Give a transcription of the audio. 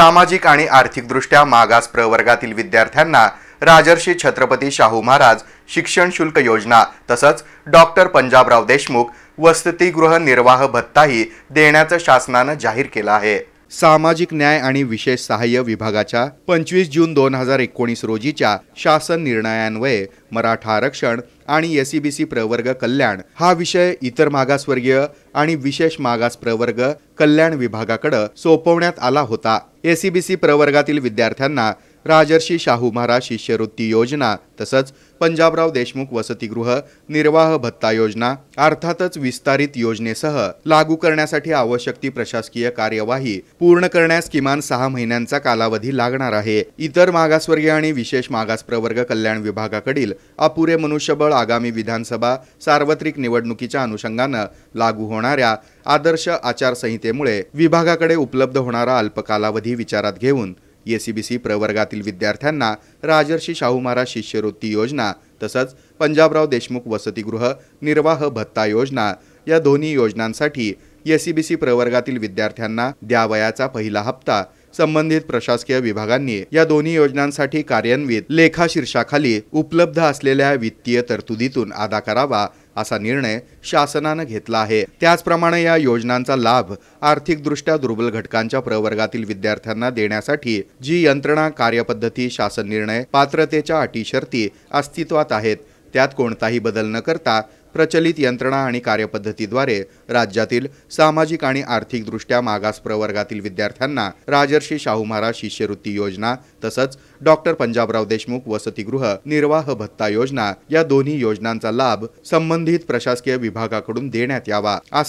सामाजिक आणि आर्थिकदृष्ट्या मागास प्रवर्गातील विद्यार्थ्यांना राजर्षी छत्रपती शाहू महाराज शिक्षण शुल्क योजना तसंच डॉक्टर पंजाबराव देशमुख वसतिगृह निर्वाह भत्ताही देण्याचं शासनानं जाहीर केलं आहे सामाजिक न्याय आणि विशेष सहाय्य विभागाच्या पंचवीस जून दोन हजार एकोणीस रोजीच्या शासन निर्णयान्वये मराठा आरक्षण आणि एस बी सी प्रवर्ग कल्याण हा विषय इतर मागासवर्गीय आणि विशेष मागास प्रवर्ग कल्याण विभागाकडे सोपवण्यात आला होता एस बी सी प्रवर्गातील विद्यार्थ्यांना राजर्षी शाहू महाराज शिष्यवृत्ती योजना तसंच पंजाबराव देशमुख वसतिगृह निर्वाह भत्ता योजना अर्थातच विस्तारित योजनेसह लागू करण्यासाठी आवश्यक ती प्रशासकीय कार्यवाही पूर्ण करण्यास किमान सहा महिन्यांचा कालावधी लागणार आहे इतर मागासवर्गीय आणि विशेष मागास प्रवर्ग कल्याण विभागाकडील अपुरे मनुष्यबळ आगामी विधानसभा सार्वत्रिक निवडणुकीच्या अनुषंगानं लागू होणाऱ्या आदर्श आचारसंहितेमुळे विभागाकडे उपलब्ध होणारा अल्प कालावधी विचारात घेऊन एसीबीसी प्रवर्गातील विद्यार्थ्यांना राजर्षी शाहू महाराज शिष्यवृत्ती योजना तसंच पंजाबराव देशमुख वसतिगृह निर्वाह भत्ता योजना या दोन्ही योजनांसाठी एसीबीसी प्रवर्गातील विद्यार्थ्यांना द्यावयाचा पहिला हप्ता संबंधित प्रशासकीय विभागांनी या दोन्ही योजनांसाठी कार्यान्वित लेखा शीर्षाखाली उपलब्ध असलेल्या वित्तीय तरतुदीतून अदा करावा असा निर्णय शासनानं घेतला आहे त्याचप्रमाणे या योजनांचा लाभ आर्थिकदृष्ट्या दुर्बल घटकांच्या प्रवर्गातील विद्यार्थ्यांना देण्यासाठी जी यंत्रणा कार्यपद्धती शासन निर्णय पात्रतेच्या अटी शर्ती अस्तित्वात आहेत त्यात कोणताही बदल न करता प्रचलित यंत्रणा आणि कार्यपद्धतीद्वारे राज्यातील सामाजिक आणि आर्थिकदृष्ट्या मागास प्रवर्गातील विद्यार्थ्यांना राजर्षी शाहू महाराज शिष्यवृत्ती योजना तसंच डॉक्टर पंजाबराव देशमुख वसतिगृह निर्वाह भत्ता योजना या दोन्ही योजनांचा लाभ संबंधित प्रशासकीय विभागाकडून देण्यात यावा